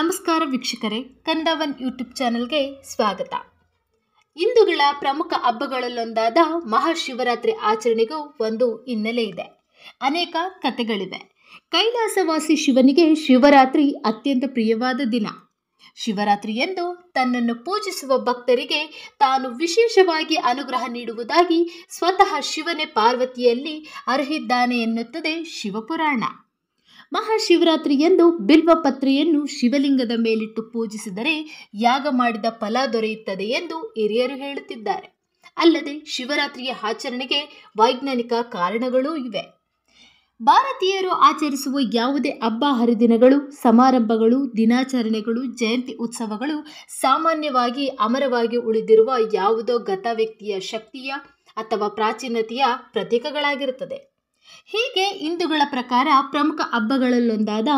ನಮಸ್ಕಾರ ವೀಕ್ಷಕರೇ ಕಂದಾವನ್ ಯೂಟ್ಯೂಬ್ ಚಾನೆಲ್ಗೆ ಸ್ವಾಗತ ಹಿಂದೂಗಳ ಪ್ರಮುಖ ಹಬ್ಬಗಳಲ್ಲೊಂದಾದ ಮಹಾಶಿವರಾತ್ರಿ ಆಚರಣೆಗೂ ಒಂದು ಹಿನ್ನೆಲೆ ಇದೆ ಅನೇಕ ಕಥೆಗಳಿವೆ ಕೈಲಾಸವಾಸಿ ಶಿವನಿಗೆ ಶಿವರಾತ್ರಿ ಅತ್ಯಂತ ಪ್ರಿಯವಾದ ದಿನ ಶಿವರಾತ್ರಿ ಎಂದು ತನ್ನನ್ನು ಪೂಜಿಸುವ ಭಕ್ತರಿಗೆ ತಾನು ವಿಶೇಷವಾಗಿ ಅನುಗ್ರಹ ನೀಡುವುದಾಗಿ ಸ್ವತಃ ಶಿವನೇ ಪಾರ್ವತಿಯಲ್ಲಿ ಅರ್ಹಿದ್ದಾನೆ ಎನ್ನುತ್ತದೆ ಶಿವಪುರಾಣ ಮಹಾಶಿವರಾತ್ರಿಯಂದು ಬಿಲ್ವಪತ್ರೆಯನ್ನು ಶಿವಲಿಂಗದ ಮೇಲಿಟ್ಟು ಪೂಜಿಸಿದರೆ ಯಾಗ ಮಾಡಿದ ಫಲ ದೊರೆಯುತ್ತದೆ ಎಂದು ಹಿರಿಯರು ಹೇಳುತ್ತಿದ್ದಾರೆ ಅಲ್ಲದೆ ಶಿವರಾತ್ರಿಯ ಆಚರಣೆಗೆ ವೈಜ್ಞಾನಿಕ ಕಾರಣಗಳೂ ಇವೆ ಭಾರತೀಯರು ಆಚರಿಸುವ ಯಾವುದೇ ಹಬ್ಬ ಹರಿದಿನಗಳು ಸಮಾರಂಭಗಳು ದಿನಾಚರಣೆಗಳು ಜಯಂತಿ ಉತ್ಸವಗಳು ಸಾಮಾನ್ಯವಾಗಿ ಅಮರವಾಗಿ ಉಳಿದಿರುವ ಯಾವುದೋ ಗತ ವ್ಯಕ್ತಿಯ ಶಕ್ತಿಯ ಅಥವಾ ಪ್ರಾಚೀನತೆಯ ಪ್ರತೀಕಗಳಾಗಿರುತ್ತದೆ ಹೀಗೆ ಹಿಂದೂಗಳ ಪ್ರಕಾರ ಪ್ರಮುಖ ಹಬ್ಬಗಳಲ್ಲೊಂದಾದ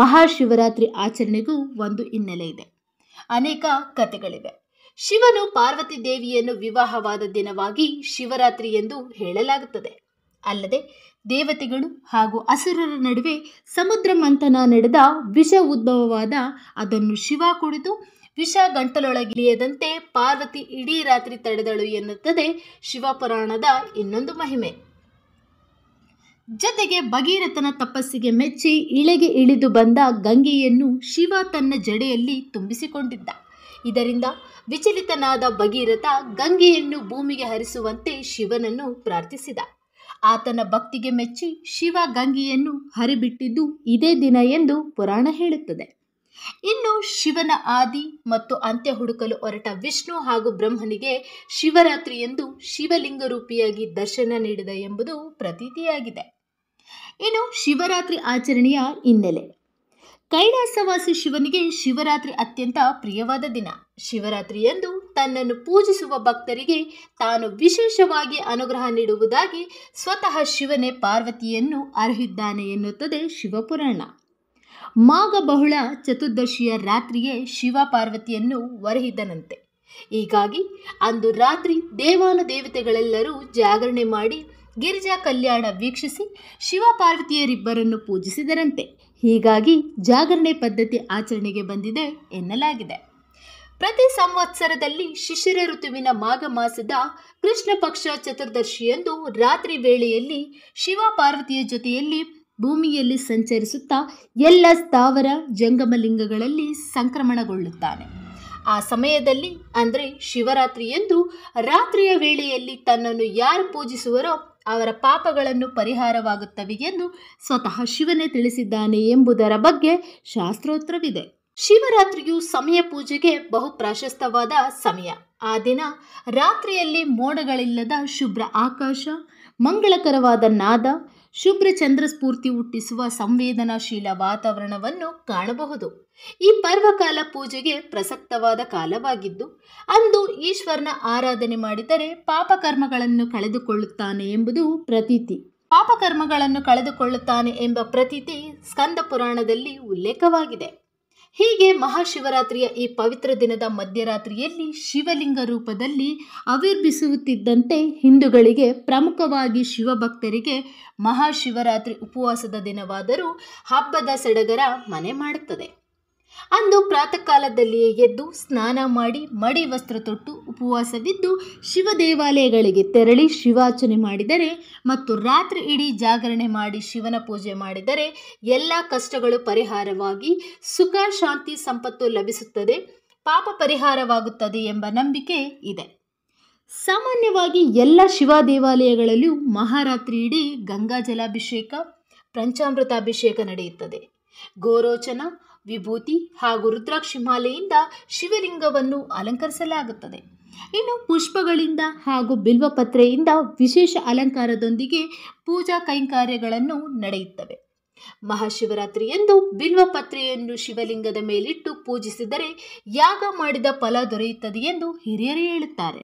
ಮಹಾಶಿವರಾತ್ರಿ ಆಚರಣೆಗೂ ಒಂದು ಹಿನ್ನೆಲೆ ಇದೆ ಅನೇಕ ಕಥೆಗಳಿವೆ ಶಿವನು ಪಾರ್ವತಿ ದೇವಿಯನ್ನು ವಿವಾಹವಾದ ದಿನವಾಗಿ ಶಿವರಾತ್ರಿ ಎಂದು ಹೇಳಲಾಗುತ್ತದೆ ಅಲ್ಲದೆ ದೇವತೆಗಳು ಹಾಗೂ ಅಸುರರ ನಡುವೆ ಸಮುದ್ರ ಮಂಥನ ನಡೆದ ವಿಷ ಉದ್ಭವವಾದ ಅದನ್ನು ಶಿವ ಕುಡಿದು ವಿಷ ಗಂಟಲೊಳಗಿಳಿಯದಂತೆ ಪಾರ್ವತಿ ಇಡೀ ರಾತ್ರಿ ತಡೆದಳು ಎನ್ನುತ್ತದೆ ಶಿವಪುರಾಣದ ಇನ್ನೊಂದು ಮಹಿಮೆ ಜತೆಗೆ ಭಗೀರಥನ ತಪಸ್ಸಿಗೆ ಮೆಚ್ಚಿ ಇಳೆಗೆ ಇಳಿದು ಬಂದ ಗಂಗೆಯನ್ನು ಶಿವ ತನ್ನ ಜಡೆಯಲ್ಲಿ ತುಂಬಿಸಿಕೊಂಡಿದ್ದ ಇದರಿಂದ ವಿಚಲಿತನಾದ ಭಗೀರಥ ಗಂಗೆಯನ್ನು ಭೂಮಿಗೆ ಹರಿಸುವಂತೆ ಶಿವನನ್ನು ಪ್ರಾರ್ಥಿಸಿದ ಆತನ ಭಕ್ತಿಗೆ ಮೆಚ್ಚಿ ಶಿವ ಗಂಗೆಯನ್ನು ಹರಿಬಿಟ್ಟಿದ್ದು ಇದೇ ದಿನ ಎಂದು ಪುರಾಣ ಹೇಳುತ್ತದೆ ಇನ್ನು ಶಿವನ ಆದಿ ಮತ್ತು ಅಂತ್ಯ ಹುಡುಕಲು ಹೊರಟ ವಿಷ್ಣು ಹಾಗೂ ಬ್ರಹ್ಮನಿಗೆ ಶಿವರಾತ್ರಿ ಎಂದು ಶಿವಲಿಂಗ ರೂಪಿಯಾಗಿ ದರ್ಶನ ನೀಡಿದ ಎಂಬುದು ಪ್ರತೀತಿಯಾಗಿದೆ ಇನ್ನು ಶಿವರಾತ್ರಿ ಆಚರಣೆಯ ಹಿನ್ನೆಲೆ ಕೈಲಾಸವಾಸಿ ಶಿವನಿಗೆ ಶಿವರಾತ್ರಿ ಅತ್ಯಂತ ಪ್ರಿಯವಾದ ದಿನ ಶಿವರಾತ್ರಿಯಂದು ತನ್ನನ್ನು ಪೂಜಿಸುವ ಭಕ್ತರಿಗೆ ತಾನು ವಿಶೇಷವಾಗಿ ಅನುಗ್ರಹ ನೀಡುವುದಾಗಿ ಸ್ವತಃ ಶಿವನೇ ಪಾರ್ವತಿಯನ್ನು ಅರ್ಹಿದ್ದಾನೆ ಎನ್ನುತ್ತದೆ ಶಿವಪುರಾಣ ಮಾಘ ಬಹುಳ ಚತುರ್ದಶಿಯ ರಾತ್ರಿಯೇ ಶಿವ ಪಾರ್ವತಿಯನ್ನು ವರಹಿದನಂತೆ ಹೀಗಾಗಿ ಅಂದು ರಾತ್ರಿ ದೇವಾನು ದೇವತೆಗಳೆಲ್ಲರೂ ಜಾಗರಣೆ ಮಾಡಿ ಗಿರಿಜಾ ಕಲ್ಯಾಣ ವೀಕ್ಷಿಸಿ ಶಿವ ಪಾರ್ವತಿಯರಿಬ್ಬರನ್ನು ಪೂಜಿಸಿದರಂತೆ ಹೀಗಾಗಿ ಜಾಗರಣೆ ಪದ್ಧತಿ ಆಚರಣೆಗೆ ಬಂದಿದೆ ಎನ್ನಲಾಗಿದೆ ಪ್ರತಿ ಸಂವತ್ಸರದಲ್ಲಿ ಶಿಶಿರ ಋತುವಿನ ಮಾಘ ಮಾಸದ ಕೃಷ್ಣ ಪಕ್ಷ ಚತುರ್ದಶಿಯಂದು ರಾತ್ರಿ ವೇಳೆಯಲ್ಲಿ ಶಿವ ಪಾರ್ವತಿಯ ಜೊತೆಯಲ್ಲಿ ಭೂಮಿಯಲ್ಲಿ ಸಂಚರಿಸುತ್ತಾ ಎಲ್ಲ ಸ್ಥಾವರ ಜಂಗಮಲಿಂಗಗಳಲ್ಲಿ ಸಂಕ್ರಮಣಗೊಳ್ಳುತ್ತಾನೆ ಆ ಸಮಯದಲ್ಲಿ ಅಂದರೆ ಶಿವರಾತ್ರಿಯಂದು ರಾತ್ರಿಯ ವೇಳೆಯಲ್ಲಿ ತನ್ನನ್ನು ಯಾರು ಪೂಜಿಸುವರೋ ಅವರ ಪಾಪಗಳನ್ನು ಪರಿಹಾರವಾಗುತ್ತವೆ ಎಂದು ಸ್ವತಃ ಶಿವನೇ ತಿಳಿಸಿದ್ದಾನೆ ಎಂಬುದರ ಬಗ್ಗೆ ಶಾಸ್ತ್ರೋತ್ತರವಿದೆ ಶಿವರಾತ್ರಿಯು ಸಮಯ ಪೂಜೆಗೆ ಬಹು ಪ್ರಾಶಸ್ತವಾದ ಸಮಯ ಆ ದಿನ ರಾತ್ರಿಯಲ್ಲಿ ಮೋಡಗಳಿಲ್ಲದ ಶುಭ್ರ ಆಕಾಶ ಮಂಗಳಕರವಾದ ನಾದ ಶುಭ್ರ ಸ್ಫೂರ್ತಿ ಹುಟ್ಟಿಸುವ ಸಂವೇದನಾಶೀಲ ವಾತಾವರಣವನ್ನು ಕಾಣಬಹುದು ಈ ಪರ್ವಕಾಲ ಪೂಜೆಗೆ ಪ್ರಸಕ್ತವಾದ ಕಾಲವಾಗಿದ್ದು ಅಂದು ಈಶ್ವರನ ಆರಾಧನೆ ಮಾಡಿದರೆ ಪಾಪಕರ್ಮಗಳನ್ನು ಕಳೆದುಕೊಳ್ಳುತ್ತಾನೆ ಎಂಬುದು ಪ್ರತೀತಿ ಪಾಪಕರ್ಮಗಳನ್ನು ಕಳೆದುಕೊಳ್ಳುತ್ತಾನೆ ಎಂಬ ಪ್ರತೀತಿ ಸ್ಕಂದ ಪುರಾಣದಲ್ಲಿ ಉಲ್ಲೇಖವಾಗಿದೆ ಹೀಗೆ ಮಹಾಶಿವರಾತ್ರಿಯ ಈ ಪವಿತ್ರ ದಿನದ ಮಧ್ಯರಾತ್ರಿಯಲ್ಲಿ ಶಿವಲಿಂಗ ರೂಪದಲ್ಲಿ ಆವಿರ್ಭಿಸುತ್ತಿದ್ದಂತೆ ಹಿಂದೂಗಳಿಗೆ ಪ್ರಮುಖವಾಗಿ ಶಿವಭಕ್ತರಿಗೆ ಮಹಾಶಿವರಾತ್ರಿ ಉಪವಾಸದ ದಿನವಾದರೂ ಹಬ್ಬದ ಸಡಗರ ಮನೆ ಮಾಡುತ್ತದೆ ಅಂದು ಪ್ರಾತಃಕಾಲದಲ್ಲಿಯೇ ಎದ್ದು ಸ್ನಾನ ಮಾಡಿ ಮಡಿ ವಸ್ತ್ರ ತೊಟ್ಟು ಉಪವಾಸವಿದ್ದು ಶಿವ ದೇವಾಲಯಗಳಿಗೆ ತೆರಳಿ ಶಿವಾರ್ಚನೆ ಮಾಡಿದರೆ ಮತ್ತು ರಾತ್ರಿ ಇಡೀ ಜಾಗರಣೆ ಮಾಡಿ ಶಿವನ ಪೂಜೆ ಮಾಡಿದರೆ ಎಲ್ಲ ಕಷ್ಟಗಳು ಪರಿಹಾರವಾಗಿ ಸುಖ ಶಾಂತಿ ಸಂಪತ್ತು ಲಭಿಸುತ್ತದೆ ಪಾಪ ಪರಿಹಾರವಾಗುತ್ತದೆ ಎಂಬ ನಂಬಿಕೆ ಇದೆ ಸಾಮಾನ್ಯವಾಗಿ ಎಲ್ಲ ಶಿವ ದೇವಾಲಯಗಳಲ್ಲೂ ಮಹಾರಾತ್ರಿ ಇಡೀ ಗಂಗಾ ಜಲಾಭಿಷೇಕ ಪಂಚಾಮೃತಾಭಿಷೇಕ ನಡೆಯುತ್ತದೆ ಗೋರೋಚನ ವಿಭೂತಿ ಹಾಗೂ ರುದ್ರಾಕ್ಷಿ ಮಾಲೆಯಿಂದ ಶಿವಲಿಂಗವನ್ನು ಅಲಂಕರಿಸಲಾಗುತ್ತದೆ ಇನ್ನು ಪುಷ್ಪಗಳಿಂದ ಹಾಗೂ ಬಿಲ್ವಪತ್ರೆಯಿಂದ ವಿಶೇಷ ಅಲಂಕಾರದೊಂದಿಗೆ ಪೂಜಾ ಕೈಂಕಾರ್ಯಗಳನ್ನು ನಡೆಯುತ್ತವೆ ಮಹಾಶಿವರಾತ್ರಿಯಂದು ಬಿಲ್ವಪತ್ರೆಯನ್ನು ಶಿವಲಿಂಗದ ಮೇಲಿಟ್ಟು ಪೂಜಿಸಿದರೆ ಯಾಗ ಮಾಡಿದ ಫಲ ದೊರೆಯುತ್ತದೆ ಎಂದು ಹಿರಿಯರು ಹೇಳುತ್ತಾರೆ